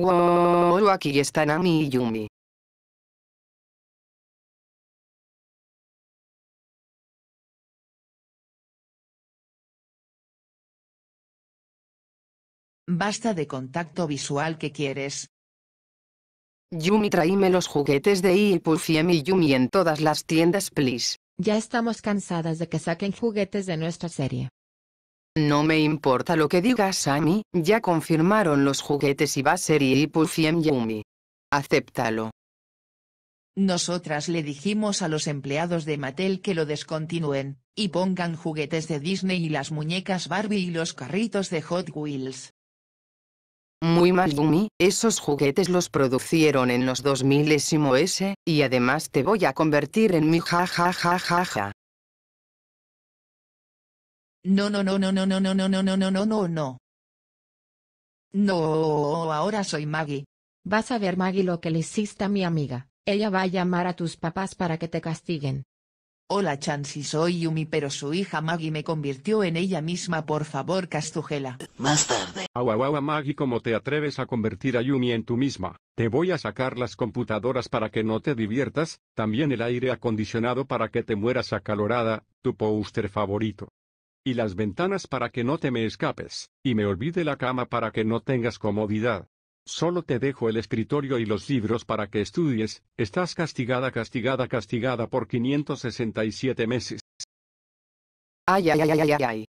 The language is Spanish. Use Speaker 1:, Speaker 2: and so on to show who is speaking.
Speaker 1: Wow, aquí están Ami y Yumi. Basta de
Speaker 2: contacto visual que quieres. Yumi traíme los juguetes de Ipuf y Yumi en todas las tiendas please.
Speaker 3: Ya estamos cansadas de que saquen juguetes de nuestra serie.
Speaker 2: No me importa lo que digas Sammy, ya confirmaron los juguetes y va a ser y Yumi. Acéptalo.
Speaker 3: Nosotras le dijimos a los empleados de Mattel que lo descontinúen, y pongan juguetes de Disney y las muñecas Barbie y los carritos de Hot Wheels.
Speaker 2: Muy mal Yumi, esos juguetes los producieron en los 2000 S, y además te voy a convertir en mi ja ja ja ja ja.
Speaker 1: No, no, no, no, no, no, no, no, no, no, no, no, no,
Speaker 3: no. ahora soy Maggie. Vas a ver Maggie lo que le hiciste a mi amiga. Ella va a llamar a tus papás para que te castiguen. Hola Chansi soy Yumi pero su hija Maggie me convirtió en ella misma por favor Castujela.
Speaker 4: Más tarde. Agua Maggie ¿cómo te atreves a convertir a Yumi en tú misma. Te voy a sacar las computadoras para que no te diviertas, también el aire acondicionado para que te mueras acalorada, tu póster favorito y las ventanas para que no te me escapes, y me olvide la cama para que no tengas comodidad. Solo te dejo el escritorio y los libros para que estudies, estás castigada, castigada, castigada por 567 meses.
Speaker 1: Ay, ay, ay, ay, ay, ay.